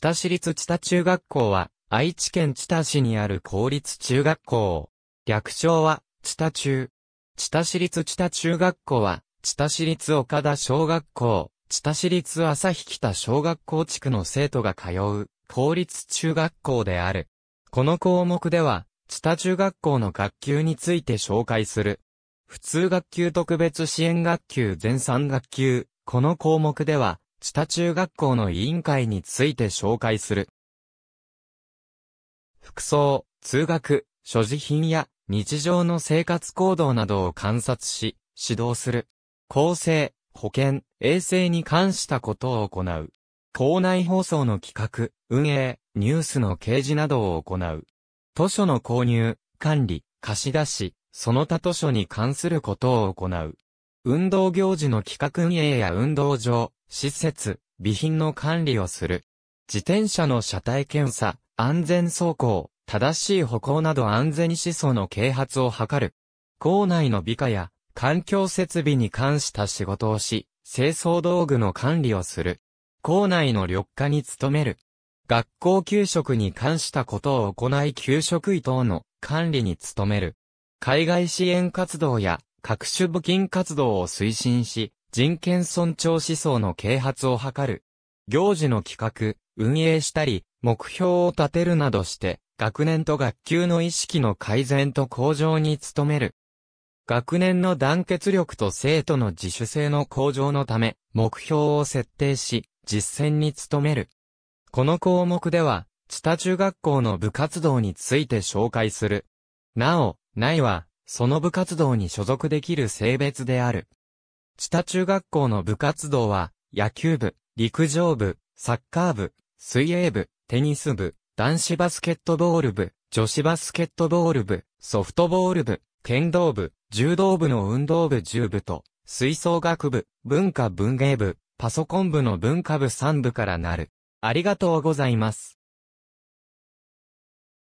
知多市立知多中学校は、愛知県知多市にある公立中学校。略称は、知多中。知多市立知多中学校は、知多市立岡田小学校、知多市立日北小学校地区の生徒が通う、公立中学校である。この項目では、知多中学校の学級について紹介する。普通学級特別支援学級全3学級、この項目では、知多中学校の委員会について紹介する。服装、通学、所持品や日常の生活行動などを観察し、指導する。構成、保健、衛生に関したことを行う。校内放送の企画、運営、ニュースの掲示などを行う。図書の購入、管理、貸し出し、その他図書に関することを行う。運動行事の企画運営や運動場、施設、備品の管理をする。自転車の車体検査、安全走行、正しい歩行など安全思想の啓発を図る。校内の美化や環境設備に関した仕事をし、清掃道具の管理をする。校内の緑化に努める。学校給食に関したことを行い給食医等の管理に努める。海外支援活動や各種募金活動を推進し、人権尊重思想の啓発を図る。行事の企画、運営したり、目標を立てるなどして、学年と学級の意識の改善と向上に努める。学年の団結力と生徒の自主性の向上のため、目標を設定し、実践に努める。この項目では、地多中学校の部活動について紹介する。なお、ないは、その部活動に所属できる性別である。知多中学校の部活動は、野球部、陸上部、サッカー部、水泳部、テニス部、男子バスケットボール部、女子バスケットボール部、ソフトボール部、剣道部、柔道部の運動部10部と、吹奏楽部、文化文芸部、パソコン部の文化部3部からなる。ありがとうございます。